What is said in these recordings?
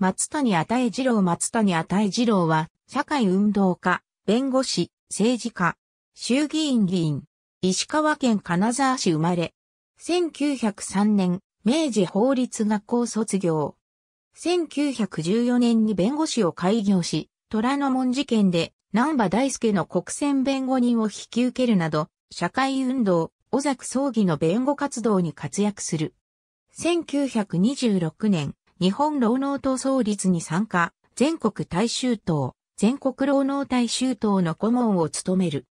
松谷与え二郎松谷与え二郎は、社会運動家、弁護士、政治家、衆議院議員、石川県金沢市生まれ、1903年、明治法律学校卒業。1914年に弁護士を開業し、虎ノ門事件で、南波大輔の国選弁護人を引き受けるなど、社会運動、小崎葬儀の弁護活動に活躍する。1926年、日本労農党創立に参加、全国大衆党、全国労農大衆党の顧問を務める。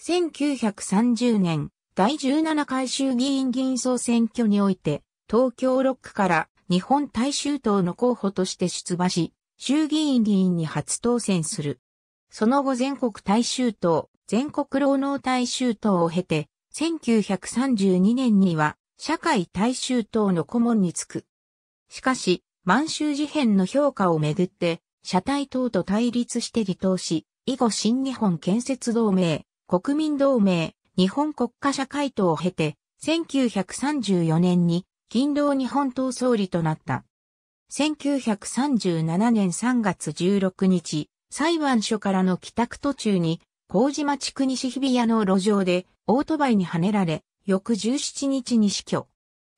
1930年、第17回衆議院議員総選挙において、東京6区から日本大衆党の候補として出馬し、衆議院議員に初当選する。その後全国大衆党、全国労農大衆党を経て、1932年には社会大衆党の顧問につく。しかし、満州事変の評価をめぐって、社体等と対立して離党し、以後新日本建設同盟、国民同盟、日本国家社会党を経て、1934年に、勤労日本党総理となった。1937年3月16日、裁判所からの帰宅途中に、麹町区西日比谷の路上で、オートバイにはねられ、翌17日に死去。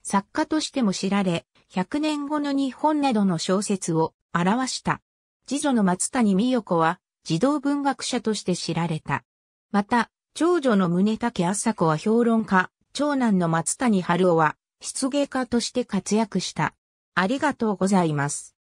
作家としても知られ、100年後の日本などの小説を表した。次女の松谷美代子は児童文学者として知られた。また、長女の宗武朝子は評論家、長男の松谷春夫は、漆芸家として活躍した。ありがとうございます。